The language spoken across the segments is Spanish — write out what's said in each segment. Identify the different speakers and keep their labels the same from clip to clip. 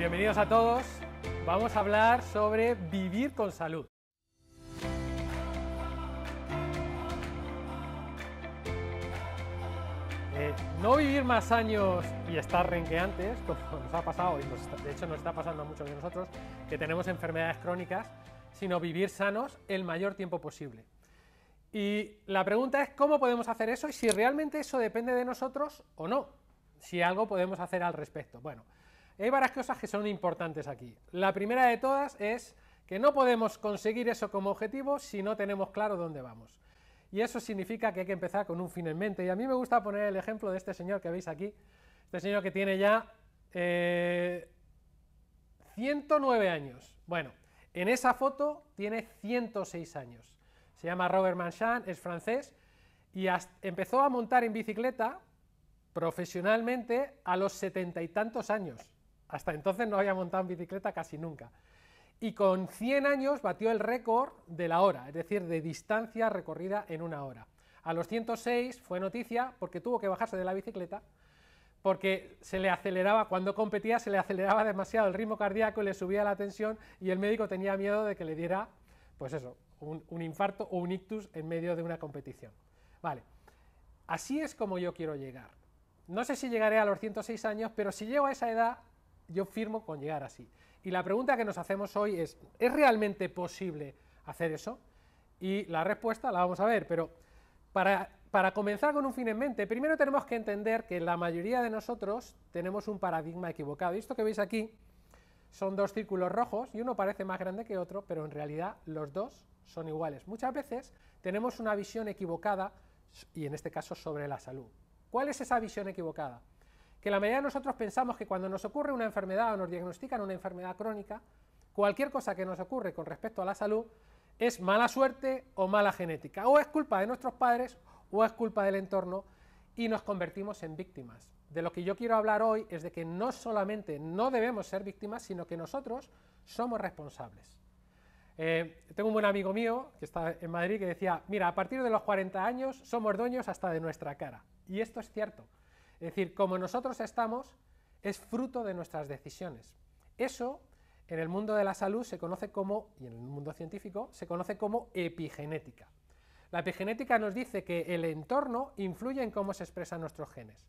Speaker 1: Bienvenidos a todos. Vamos a hablar sobre vivir con salud. Eh, no vivir más años y estar renqueantes, como nos ha pasado, y de hecho nos está pasando a muchos de nosotros, que tenemos enfermedades crónicas, sino vivir sanos el mayor tiempo posible. Y la pregunta es cómo podemos hacer eso y si realmente eso depende de nosotros o no, si algo podemos hacer al respecto. Bueno, hay varias cosas que son importantes aquí. La primera de todas es que no podemos conseguir eso como objetivo si no tenemos claro dónde vamos. Y eso significa que hay que empezar con un fin en mente. Y a mí me gusta poner el ejemplo de este señor que veis aquí, este señor que tiene ya 109 eh, años. Bueno, en esa foto tiene 106 años. Se llama Robert Manchin, es francés, y empezó a montar en bicicleta profesionalmente a los setenta y tantos años. Hasta entonces no había montado en bicicleta casi nunca. Y con 100 años batió el récord de la hora, es decir, de distancia recorrida en una hora. A los 106 fue noticia porque tuvo que bajarse de la bicicleta porque se le aceleraba, cuando competía se le aceleraba demasiado el ritmo cardíaco y le subía la tensión y el médico tenía miedo de que le diera, pues eso, un, infarto o un ictus en medio de una competición. Vale, así es como yo quiero llegar. No sé si llegaré a los 106 años, pero si llego a esa edad, yo firmo con llegar así. Y la pregunta que nos hacemos hoy es, ¿es realmente posible hacer eso? Y la respuesta la vamos a ver, pero para, comenzar con un fin en mente, primero tenemos que entender que la mayoría de nosotros tenemos un paradigma equivocado. Y esto que veis aquí son dos círculos rojos y uno parece más grande que otro, pero en realidad los dos son iguales. Muchas veces tenemos una visión equivocada, y en este caso sobre la salud. ¿Cuál es esa visión equivocada? que la mayoría de nosotros pensamos que cuando nos ocurre una enfermedad o nos diagnostican una enfermedad crónica, cualquier cosa que nos ocurre con respecto a la salud es mala suerte o mala genética, o es culpa de nuestros padres o es culpa del entorno y nos convertimos en víctimas. De lo que yo quiero hablar hoy es de que no solamente no debemos ser víctimas, sino que nosotros somos responsables. Eh, tengo un buen amigo mío que está en Madrid que decía, mira, a partir de los 40 años somos dueños hasta de nuestra cara. Y esto es cierto. Es decir, como nosotros estamos es fruto de nuestras decisiones. Eso en el mundo de la salud se conoce como, y en el mundo científico, se conoce como epigenética. La epigenética nos dice que el entorno influye en cómo se expresan nuestros genes.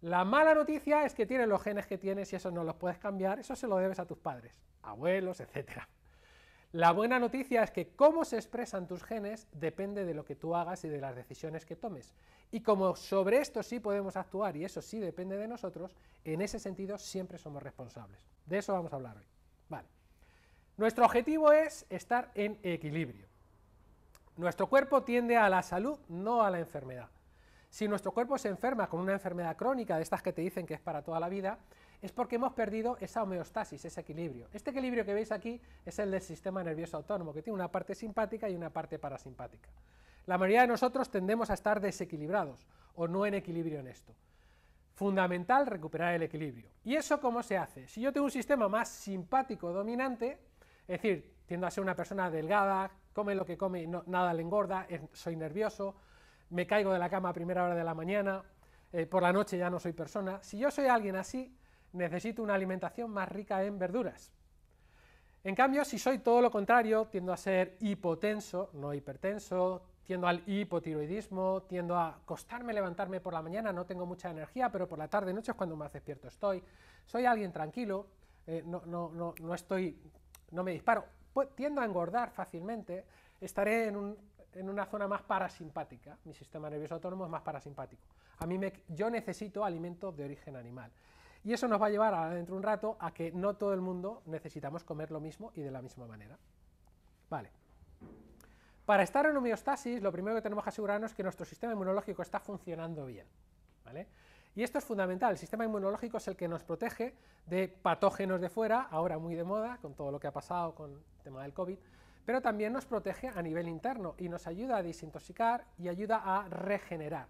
Speaker 1: La mala noticia es que tienes los genes que tienes y eso no los puedes cambiar, eso se lo debes a tus padres, abuelos, etcétera. La buena noticia es que cómo se expresan tus genes depende de lo que tú hagas y de las decisiones que tomes. Y como sobre esto sí podemos actuar y eso sí depende de nosotros, en ese sentido siempre somos responsables. De eso vamos a hablar hoy. Nuestro objetivo es estar en equilibrio. Nuestro cuerpo tiende a la salud, no a la enfermedad. Si nuestro cuerpo se enferma con una enfermedad crónica, de estas que te dicen que es para toda la vida, es porque hemos perdido esa homeostasis, ese equilibrio. Este equilibrio que veis aquí es el del sistema nervioso autónomo, que tiene una parte simpática y una parte parasimpática. La mayoría de nosotros tendemos a estar desequilibrados o no en equilibrio en esto. Fundamental recuperar el equilibrio. ¿Y eso cómo se hace? Si yo tengo un sistema más simpático dominante, es decir, tiendo a ser una persona delgada, come lo que come y nada le engorda, soy nervioso, me caigo de la cama a primera hora de la mañana, eh, por la noche ya no soy persona. Si yo soy alguien así, necesito una alimentación más rica en verduras. En cambio, si soy todo lo contrario, tiendo a ser hipotenso, no hipertenso, tiendo al hipotiroidismo, tiendo a costarme levantarme por la mañana, no tengo mucha energía, pero por la tarde, y noche es cuando más despierto estoy, soy alguien tranquilo, eh, no, no, no, estoy, no me disparo, pues tiendo a engordar fácilmente, estaré en, una zona más parasimpática, mi sistema nervioso autónomo es más parasimpático. A mí me, yo necesito alimentos de origen animal. Y eso nos va a llevar dentro de un rato a que no todo el mundo necesitamos comer lo mismo y de la misma manera. Vale. Para estar en homeostasis, lo primero que tenemos que asegurarnos es que nuestro sistema inmunológico está funcionando bien. Y esto es fundamental, el sistema inmunológico es el que nos protege de patógenos de fuera, ahora muy de moda con todo lo que ha pasado con el tema del COVID, pero también nos protege a nivel interno y nos ayuda a desintoxicar y ayuda a regenerar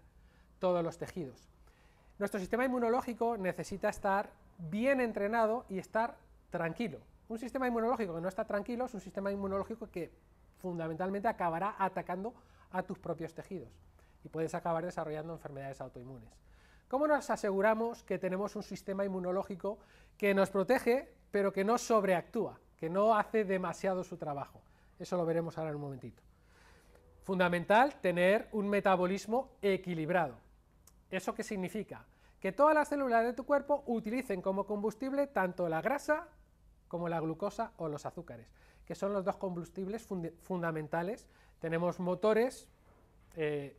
Speaker 1: todos los tejidos. Nuestro sistema inmunológico necesita estar bien entrenado y estar tranquilo. Un sistema inmunológico que no está tranquilo es un sistema inmunológico que fundamentalmente acabará atacando a tus propios tejidos y puedes acabar desarrollando enfermedades autoinmunes. ¿Cómo nos aseguramos que tenemos un sistema inmunológico que nos protege, pero que no sobreactúa, que no hace demasiado su trabajo? Eso lo veremos ahora en un momentito. Fundamental tener un metabolismo equilibrado. ¿Eso qué significa? Que todas las células de tu cuerpo utilicen como combustible tanto la grasa como la glucosa o los azúcares, que son los dos combustibles fundamentales. Tenemos motores eh,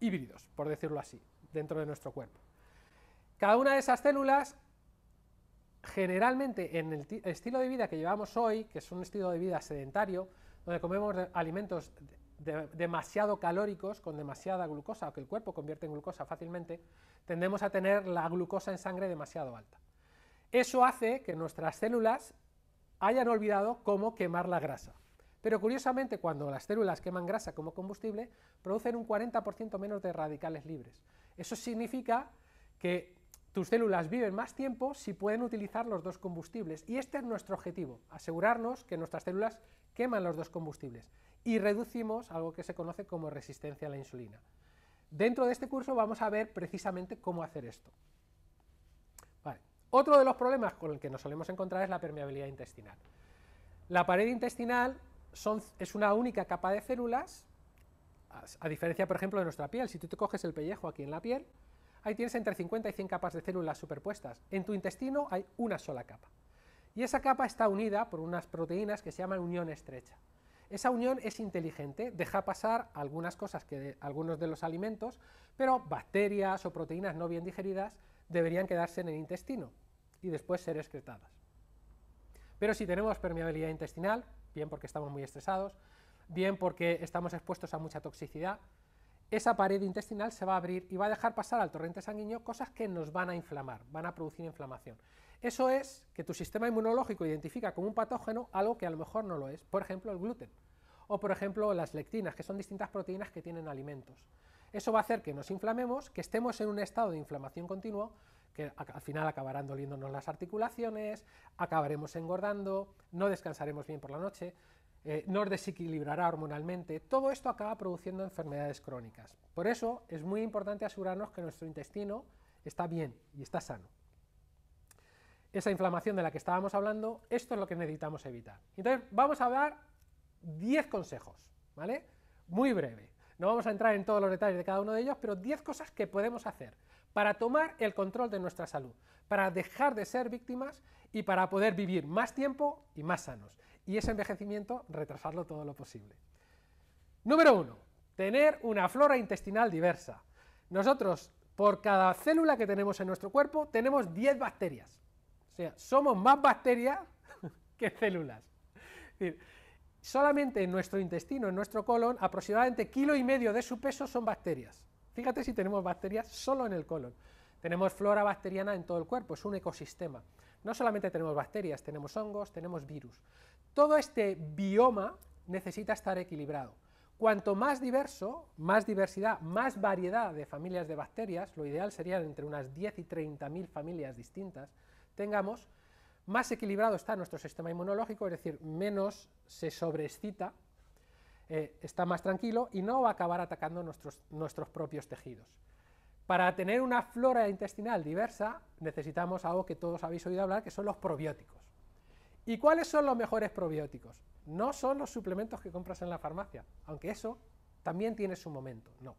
Speaker 1: híbridos, por decirlo así, dentro de nuestro cuerpo. Cada una de esas células, generalmente en el estilo de vida que llevamos hoy, que es un estilo de vida sedentario, donde comemos alimentos demasiado calóricos, con demasiada glucosa, o que el cuerpo convierte en glucosa fácilmente, tendemos a tener la glucosa en sangre demasiado alta. Eso hace que nuestras células hayan olvidado cómo quemar la grasa. Pero curiosamente, cuando las células queman grasa como combustible, producen un 40% menos de radicales libres. Eso significa que tus células viven más tiempo si pueden utilizar los dos combustibles. Y este es nuestro objetivo, asegurarnos que nuestras células queman los dos combustibles y reducimos algo que se conoce como resistencia a la insulina. Dentro de este curso vamos a ver precisamente cómo hacer esto. Otro de los problemas con el que nos solemos encontrar es la permeabilidad intestinal. La pared intestinal es una única capa de células, a, a diferencia, por ejemplo, de nuestra piel. Si tú te coges el pellejo aquí en la piel, ahí tienes entre 50 y 100 capas de células superpuestas. En tu intestino hay una sola capa. Y esa capa está unida por unas proteínas que se llaman unión estrecha. Esa unión es inteligente, deja pasar algunas cosas que algunos de los alimentos, pero bacterias o proteínas no bien digeridas deberían quedarse en el intestino y después ser excretadas. Pero si tenemos permeabilidad intestinal, bien porque estamos muy estresados, bien porque estamos expuestos a mucha toxicidad, esa pared intestinal se va a abrir y va a dejar pasar al torrente sanguíneo cosas que nos van a inflamar, van a producir inflamación. Eso es que tu sistema inmunológico identifica como un patógeno algo que a lo mejor no lo es, por ejemplo el gluten, o por ejemplo las lectinas, que son distintas proteínas que tienen alimentos. Eso va a hacer que nos inflamemos, que estemos en un estado de inflamación continuo, que al final acabarán doliéndonos las articulaciones, acabaremos engordando, no descansaremos bien por la noche, eh, nos desequilibrará hormonalmente, todo esto acaba produciendo enfermedades crónicas. Por eso es muy importante asegurarnos que nuestro intestino está bien y está sano esa inflamación de la que estábamos hablando, esto es lo que necesitamos evitar. Entonces, vamos a dar 10 consejos, ¿vale? Muy breve. No vamos a entrar en todos los detalles de cada uno de ellos, pero 10 cosas que podemos hacer para tomar el control de nuestra salud, para dejar de ser víctimas y para poder vivir más tiempo y más sanos. Y ese envejecimiento, retrasarlo todo lo posible. Número 1. Tener una flora intestinal diversa. Nosotros, por cada célula que tenemos en nuestro cuerpo, tenemos 10 bacterias somos más bacterias que células. solamente en nuestro intestino, en nuestro colon, aproximadamente kilo y medio de su peso son bacterias. Fíjate si tenemos bacterias solo en el colon. Tenemos flora bacteriana en todo el cuerpo, es un ecosistema. No solamente tenemos bacterias, tenemos hongos, tenemos virus. Todo este bioma necesita estar equilibrado. Cuanto más diverso, más diversidad, más variedad de familias de bacterias, lo ideal serían entre unas 10 y 30.000 familias distintas, tengamos, más equilibrado está nuestro sistema inmunológico, es decir, menos se sobreexcita, eh, está más tranquilo y no va a acabar atacando nuestros, nuestros propios tejidos. Para tener una flora intestinal diversa necesitamos algo que todos habéis oído hablar, que son los probióticos. ¿Y cuáles son los mejores probióticos? No son los suplementos que compras en la farmacia, aunque eso también tiene su momento, no.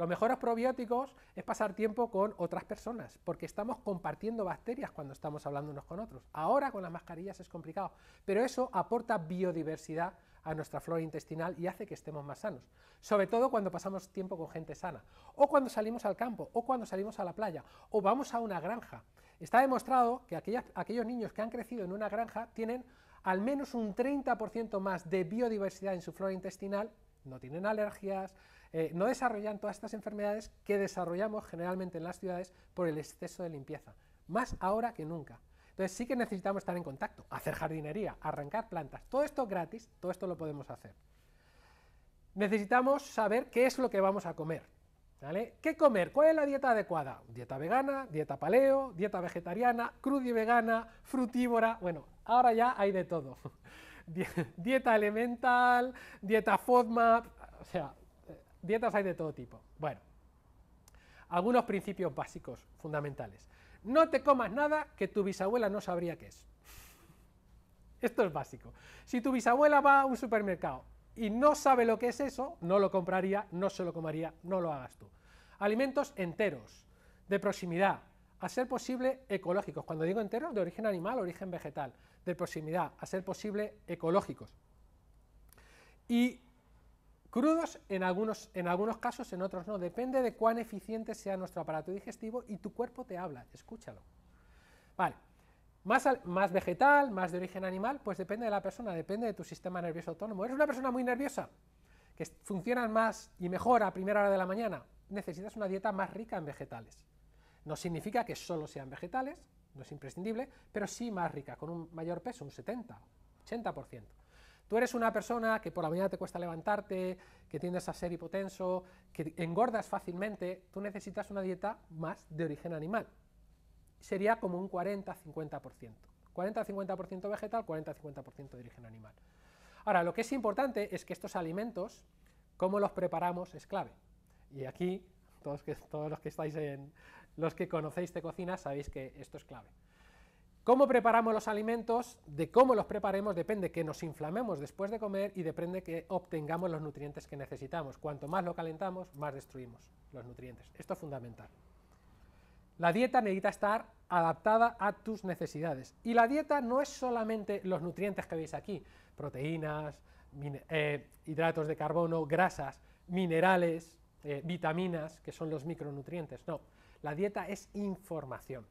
Speaker 1: Los mejores probióticos es pasar tiempo con otras personas, porque estamos compartiendo bacterias cuando estamos hablando unos con otros. Ahora con las mascarillas es complicado, pero eso aporta biodiversidad a nuestra flora intestinal y hace que estemos más sanos, sobre todo cuando pasamos tiempo con gente sana, o cuando salimos al campo, o cuando salimos a la playa, o vamos a una granja. Está demostrado que aquellos niños que han crecido en una granja tienen al menos un 30% más de biodiversidad en su flora intestinal, no tienen alergias, eh, no desarrollan todas estas enfermedades que desarrollamos generalmente en las ciudades por el exceso de limpieza, más ahora que nunca. Entonces sí que necesitamos estar en contacto, hacer jardinería, arrancar plantas, todo esto gratis, todo esto lo podemos hacer. Necesitamos saber qué es lo que vamos a comer. ¿vale? ¿Qué comer? ¿Cuál es la dieta adecuada? Dieta vegana, dieta paleo, dieta vegetariana, y vegana, frutívora, bueno, ahora ya hay de todo. dieta elemental, dieta FODMAP, o sea, Dietas hay de todo tipo. Bueno, algunos principios básicos, fundamentales. No te comas nada que tu bisabuela no sabría qué es. Esto es básico. Si tu bisabuela va a un supermercado y no sabe lo que es eso, no lo compraría, no se lo comería, no lo hagas tú. Alimentos enteros, de proximidad, a ser posible ecológicos. Cuando digo enteros, de origen animal, origen vegetal, de proximidad, a ser posible ecológicos. Y Crudos en algunos, en algunos casos, en otros no. Depende de cuán eficiente sea nuestro aparato digestivo y tu cuerpo te habla, escúchalo. Vale, más, más vegetal, más de origen animal, pues depende de la persona, depende de tu sistema nervioso autónomo. ¿Eres una persona muy nerviosa? que funcionan más y mejor a primera hora de la mañana, necesitas una dieta más rica en vegetales. No significa que solo sean vegetales, no es imprescindible, pero sí más rica, con un mayor peso, un 70, 80%. Tú eres una persona que por la mañana te cuesta levantarte, que tiendes a ser hipotenso, que engordas fácilmente, tú necesitas una dieta más de origen animal. Sería como un 40-50%. 40-50% vegetal, 40-50% de origen animal. Ahora, lo que es importante es que estos alimentos, cómo los preparamos es clave. Y aquí, todos, los que estáis los que conocéis de cocina, sabéis que esto es clave. Cómo preparamos los alimentos, de cómo los preparemos, depende que nos inflamemos después de comer y depende que obtengamos los nutrientes que necesitamos. Cuanto más lo calentamos, más destruimos los nutrientes. Esto es fundamental. La dieta necesita estar adaptada a tus necesidades. Y la dieta no es solamente los nutrientes que veis aquí, proteínas, eh, hidratos de carbono, grasas, minerales, eh, vitaminas, que son los micronutrientes. No, la dieta es información.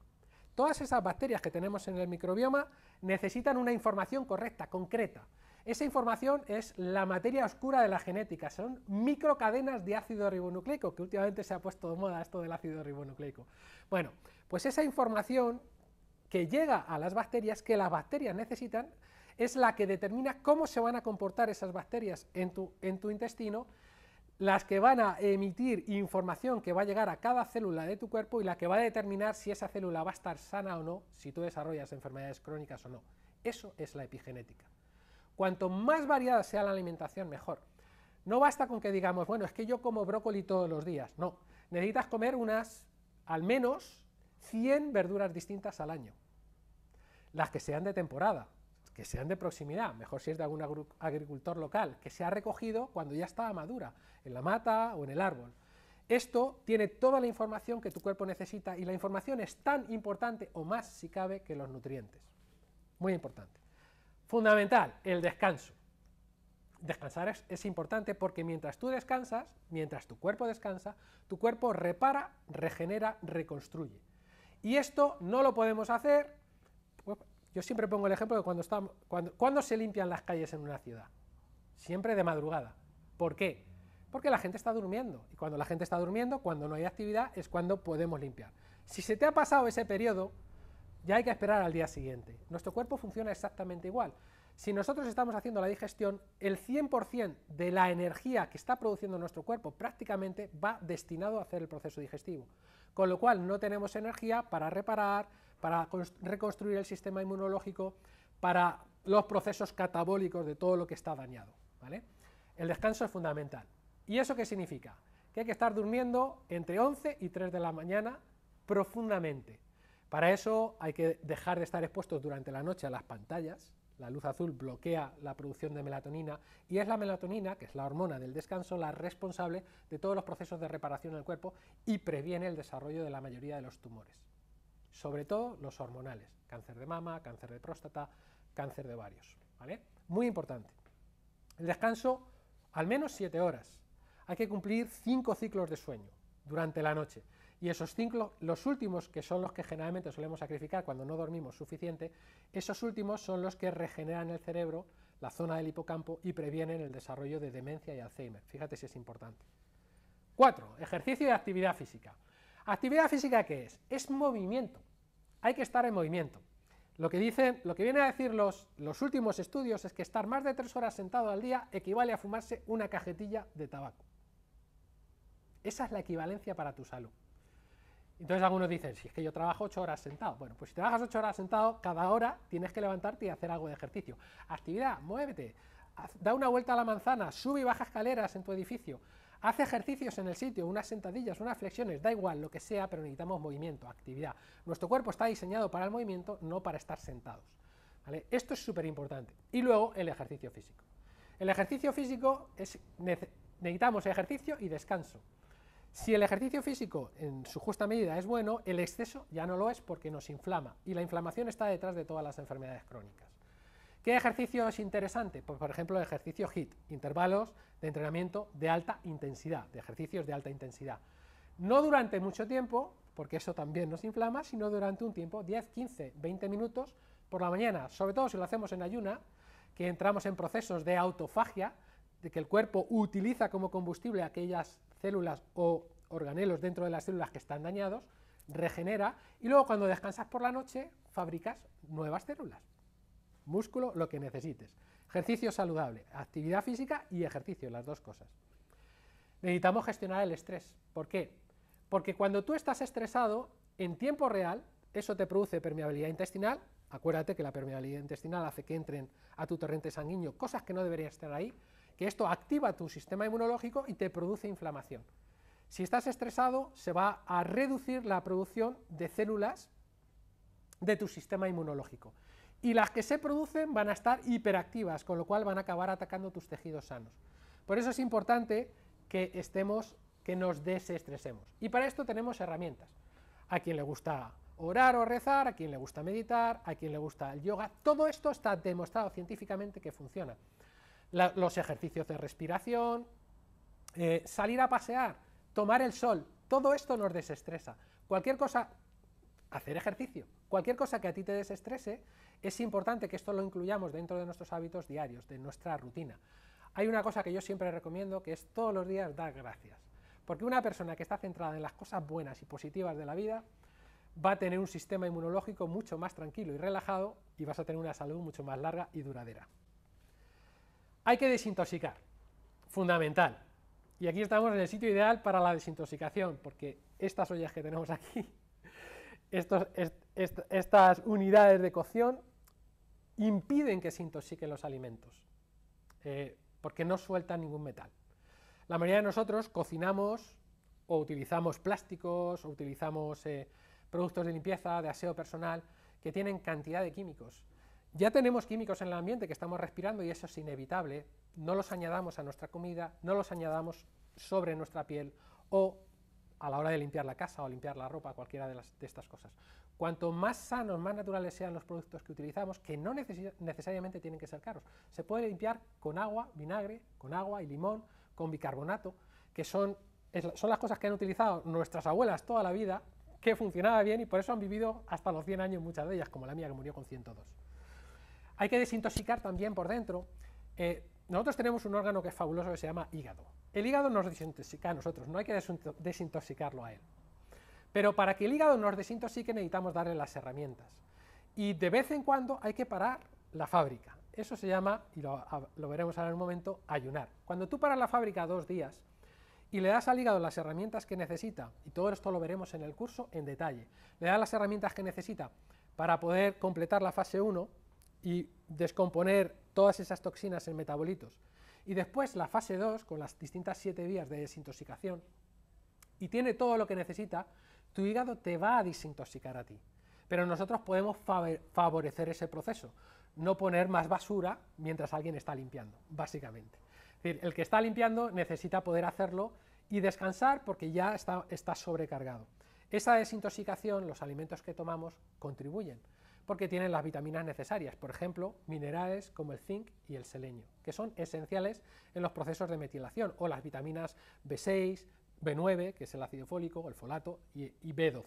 Speaker 1: Todas esas bacterias que tenemos en el microbioma necesitan una información correcta, concreta. Esa información es la materia oscura de la genética, son microcadenas de ácido ribonucleico, que últimamente se ha puesto de moda esto del ácido ribonucleico. Bueno, pues esa información que llega a las bacterias, que las bacterias necesitan, es la que determina cómo se van a comportar esas bacterias en tu, en tu intestino las que van a emitir información que va a llegar a cada célula de tu cuerpo y la que va a determinar si esa célula va a estar sana o no, si tú desarrollas enfermedades crónicas o no. Eso es la epigenética. Cuanto más variada sea la alimentación, mejor. No basta con que digamos, bueno, es que yo como brócoli todos los días. No, necesitas comer unas, al menos, 100 verduras distintas al año. Las que sean de temporada, que sean de proximidad, mejor si es de algún agricultor local, que se ha recogido cuando ya estaba madura, en la mata o en el árbol. Esto tiene toda la información que tu cuerpo necesita y la información es tan importante o más si cabe que los nutrientes. Muy importante. Fundamental, el descanso. Descansar es, importante porque mientras tú descansas, mientras tu cuerpo descansa, tu cuerpo repara, regenera, reconstruye. Y esto no lo podemos hacer yo siempre pongo el ejemplo de cuando, se limpian las calles en una ciudad. Siempre de madrugada. ¿Por qué? Porque la gente está durmiendo. Y cuando la gente está durmiendo, cuando no hay actividad, es cuando podemos limpiar. Si se te ha pasado ese periodo, ya hay que esperar al día siguiente. Nuestro cuerpo funciona exactamente igual. Si nosotros estamos haciendo la digestión, el 100% de la energía que está produciendo nuestro cuerpo prácticamente va destinado a hacer el proceso digestivo. Con lo cual no tenemos energía para reparar, para reconstruir el sistema inmunológico, para los procesos catabólicos de todo lo que está dañado. El descanso es fundamental. ¿Y eso qué significa? Que hay que estar durmiendo entre 11 y 3 de la mañana profundamente. Para eso hay que dejar de estar expuestos durante la noche a las pantallas. La luz azul bloquea la producción de melatonina y es la melatonina, que es la hormona del descanso, la responsable de todos los procesos de reparación en el cuerpo y previene el desarrollo de la mayoría de los tumores sobre todo los hormonales, cáncer de mama, cáncer de próstata, cáncer de ovarios. Muy importante. El descanso, al menos 7 horas. Hay que cumplir 5 ciclos de sueño durante la noche. Y esos ciclos, los últimos, que son los que generalmente solemos sacrificar cuando no dormimos suficiente, esos últimos son los que regeneran el cerebro, la zona del hipocampo y previenen el desarrollo de demencia y Alzheimer. Fíjate si es importante. 4. Ejercicio y actividad física. ¿Actividad física qué es? Es movimiento. Hay que estar en movimiento. Lo que, dicen, lo que vienen a decir los, los últimos estudios es que estar más de tres horas sentado al día equivale a fumarse una cajetilla de tabaco. Esa es la equivalencia para tu salud. Entonces algunos dicen, si es que yo trabajo ocho horas sentado. Bueno, pues si trabajas ocho horas sentado, cada hora tienes que levantarte y hacer algo de ejercicio. Actividad, muévete, da una vuelta a la manzana, sube y baja escaleras en tu edificio, Hace ejercicios en el sitio, unas sentadillas, unas flexiones, da igual, lo que sea, pero necesitamos movimiento, actividad. Nuestro cuerpo está diseñado para el movimiento, no para estar sentados. Esto es súper importante. Y luego el ejercicio físico. El ejercicio físico es necesitamos ejercicio y descanso. Si el ejercicio físico en su justa medida es bueno, el exceso ya no lo es porque nos inflama y la inflamación está detrás de todas las enfermedades crónicas. ¿Qué ejercicio es interesante? Pues, por ejemplo, el ejercicio HIT, intervalos de entrenamiento de alta intensidad, de ejercicios de alta intensidad. No durante mucho tiempo, porque eso también nos inflama, sino durante un tiempo, 10, 15, 20 minutos por la mañana, sobre todo si lo hacemos en ayuna, que entramos en procesos de autofagia, de que el cuerpo utiliza como combustible aquellas células o organelos dentro de las células que están dañados, regenera, y luego cuando descansas por la noche, fabricas nuevas células músculo, lo que necesites. Ejercicio saludable, actividad física y ejercicio, las dos cosas. Necesitamos gestionar el estrés. ¿Por qué? Porque cuando tú estás estresado, en tiempo real, eso te produce permeabilidad intestinal. Acuérdate que la permeabilidad intestinal hace que entren a tu torrente sanguíneo cosas que no deberían estar ahí, que esto activa tu sistema inmunológico y te produce inflamación. Si estás estresado, se va a reducir la producción de células de tu sistema inmunológico y las que se producen van a estar hiperactivas, con lo cual van a acabar atacando tus tejidos sanos. Por eso es importante que estemos, que nos desestresemos. Y para esto tenemos herramientas. A quien le gusta orar o rezar, a quien le gusta meditar, a quien le gusta el yoga, todo esto está demostrado científicamente que funciona. los ejercicios de respiración, eh, salir a pasear, tomar el sol, todo esto nos desestresa. Cualquier cosa, hacer ejercicio, Cualquier cosa que a ti te desestrese, es importante que esto lo incluyamos dentro de nuestros hábitos diarios, de nuestra rutina. Hay una cosa que yo siempre recomiendo, que es todos los días dar gracias. Porque una persona que está centrada en las cosas buenas y positivas de la vida, va a tener un sistema inmunológico mucho más tranquilo y relajado y vas a tener una salud mucho más larga y duradera. Hay que desintoxicar, fundamental. Y aquí estamos en el sitio ideal para la desintoxicación, porque estas ollas que tenemos aquí estas unidades de cocción impiden que se intoxiquen los alimentos, eh, porque no sueltan ningún metal. La mayoría de nosotros cocinamos o utilizamos plásticos, o utilizamos eh, productos de limpieza, de aseo personal, que tienen cantidad de químicos. Ya tenemos químicos en el ambiente que estamos respirando y eso es inevitable, no los añadamos a nuestra comida, no los añadamos sobre nuestra piel o a la hora de limpiar la casa o limpiar la ropa, cualquiera de, estas cosas. Cuanto más sanos, más naturales sean los productos que utilizamos, que no necesariamente tienen que ser caros, se puede limpiar con agua, vinagre, con agua y limón, con bicarbonato, que son, son las cosas que han utilizado nuestras abuelas toda la vida, que funcionaba bien y por eso han vivido hasta los 100 años muchas de ellas, como la mía que murió con 102. Hay que desintoxicar también por dentro. Eh, nosotros tenemos un órgano que es fabuloso que se llama hígado. El hígado nos desintoxica a nosotros, no hay que desintoxicarlo a él. Pero para que el hígado nos desintoxique necesitamos darle las herramientas. Y de vez en cuando hay que parar la fábrica. Eso se llama, y lo, veremos ahora en un momento, ayunar. Cuando tú paras la fábrica dos días y le das al hígado las herramientas que necesita, y todo esto lo veremos en el curso en detalle, le das las herramientas que necesita para poder completar la fase 1 y descomponer todas esas toxinas en metabolitos y después la fase 2, con las distintas 7 vías de desintoxicación, y tiene todo lo que necesita, tu hígado te va a desintoxicar a ti. Pero nosotros podemos favorecer ese proceso, no poner más basura mientras alguien está limpiando, básicamente. el que está limpiando necesita poder hacerlo y descansar porque ya está sobrecargado. Esa desintoxicación, los alimentos que tomamos, contribuyen porque tienen las vitaminas necesarias, por ejemplo, minerales como el zinc y el selenio, que son esenciales en los procesos de metilación, o las vitaminas B6, B9, que es el ácido fólico, el folato, y, B12.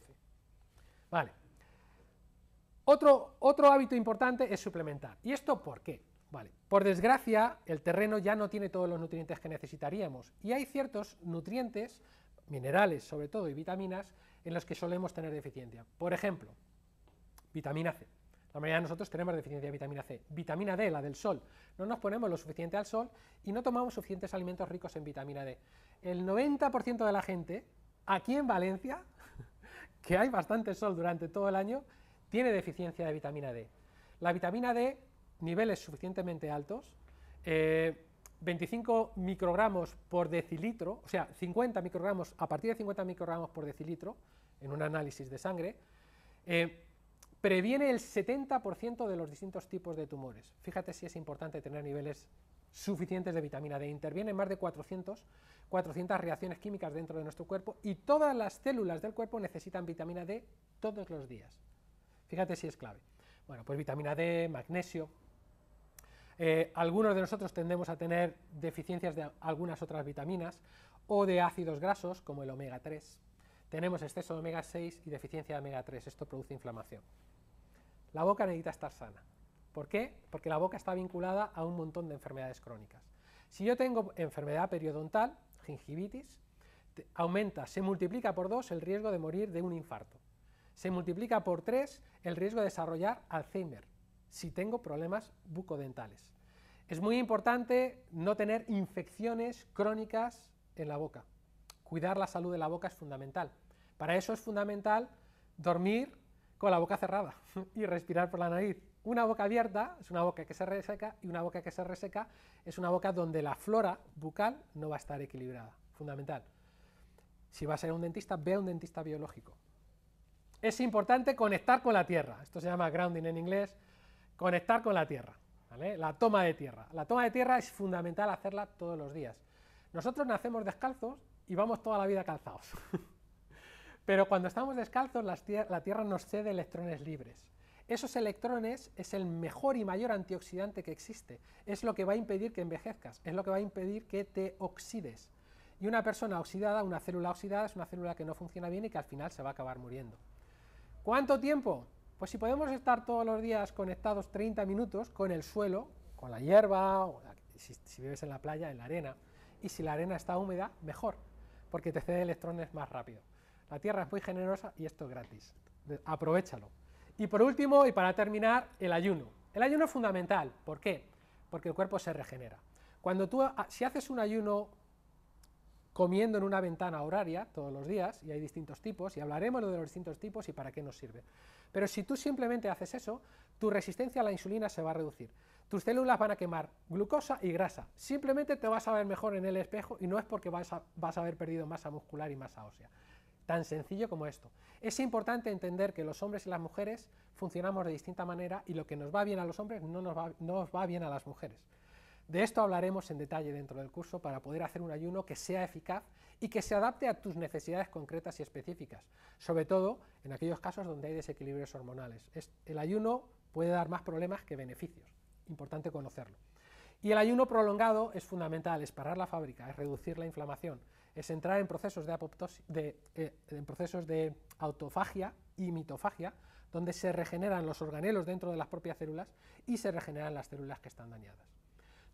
Speaker 1: Vale. Otro, otro hábito importante es suplementar. ¿Y esto por qué? Vale. Por desgracia, el terreno ya no tiene todos los nutrientes que necesitaríamos, y hay ciertos nutrientes, minerales sobre todo, y vitaminas, en los que solemos tener deficiencia. Por ejemplo, vitamina C. La mayoría de nosotros tenemos deficiencia de vitamina C. Vitamina D, la del sol. No nos ponemos lo suficiente al sol y no tomamos suficientes alimentos ricos en vitamina D. El 90% de la gente, aquí en Valencia, que hay bastante sol durante todo el año, tiene deficiencia de vitamina D. La vitamina D, niveles suficientemente altos, 25 eh, microgramos por decilitro, o sea, 50 microgramos, a partir de 50 microgramos por decilitro, en un análisis de sangre, eh, previene el 70% de los distintos tipos de tumores. Fíjate si es importante tener niveles suficientes de vitamina D. Intervienen más de 400, reacciones químicas dentro de nuestro cuerpo y todas las células del cuerpo necesitan vitamina D todos los días. Fíjate si es clave. Bueno, pues vitamina D, magnesio. Eh, algunos de nosotros tendemos a tener deficiencias de algunas otras vitaminas o de ácidos grasos como el omega 3. Tenemos exceso de omega 6 y deficiencia de omega 3. Esto produce inflamación. La boca necesita estar sana. ¿Por qué? Porque la boca está vinculada a un montón de enfermedades crónicas. Si yo tengo enfermedad periodontal, gingivitis, aumenta, se multiplica por dos el riesgo de morir de un infarto. Se multiplica por tres el riesgo de desarrollar Alzheimer, si tengo problemas bucodentales. Es muy importante no tener infecciones crónicas en la boca. Cuidar la salud de la boca es fundamental. Para eso es fundamental dormir con la boca cerrada y respirar por la nariz. Una boca abierta es una boca que se reseca y una boca que se reseca es una boca donde la flora bucal no va a estar equilibrada. Fundamental. Si va a ser un dentista, ve a un dentista biológico. Es importante conectar con la tierra. Esto se llama grounding en inglés. Conectar con la tierra. La toma de tierra. La toma de tierra es fundamental hacerla todos los días. Nosotros nacemos descalzos y vamos toda la vida calzados. Pero cuando estamos descalzos, la tierra, nos cede electrones libres. Esos electrones es el mejor y mayor antioxidante que existe. Es lo que va a impedir que envejezcas, es lo que va a impedir que te oxides. Y una persona oxidada, una célula oxidada, es una célula que no funciona bien y que al final se va a acabar muriendo. ¿Cuánto tiempo? Pues si podemos estar todos los días conectados 30 minutos con el suelo, con la hierba, si vives en la playa, en la arena, y si la arena está húmeda, mejor, porque te cede electrones más rápido. La tierra es muy generosa y esto es gratis. Aprovechalo. Y por último, y para terminar, el ayuno. El ayuno es fundamental. ¿Por qué? Porque el cuerpo se regenera. Cuando tú, ah, si haces un ayuno comiendo en una ventana horaria todos los días, y hay distintos tipos, y hablaremos de los distintos tipos y para qué nos sirve. Pero si tú simplemente haces eso, tu resistencia a la insulina se va a reducir. Tus células van a quemar glucosa y grasa. Simplemente te vas a ver mejor en el espejo y no es porque vas a, vas a haber perdido masa muscular y masa ósea. Tan sencillo como esto. Es importante entender que los hombres y las mujeres funcionamos de distinta manera y lo que nos va bien a los hombres no nos va, bien a las mujeres. De esto hablaremos en detalle dentro del curso para poder hacer un ayuno que sea eficaz y que se adapte a tus necesidades concretas y específicas, sobre todo en aquellos casos donde hay desequilibrios hormonales. el ayuno puede dar más problemas que beneficios, importante conocerlo. Y el ayuno prolongado es fundamental, es parar la fábrica, es reducir la inflamación, es entrar en procesos de, eh, procesos de autofagia y mitofagia, donde se regeneran los organelos dentro de las propias células y se regeneran las células que están dañadas.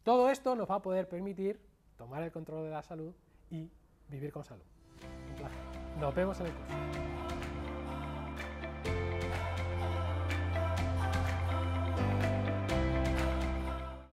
Speaker 1: Todo esto nos va a poder permitir tomar el control de la salud y vivir con salud. Nos vemos en el curso.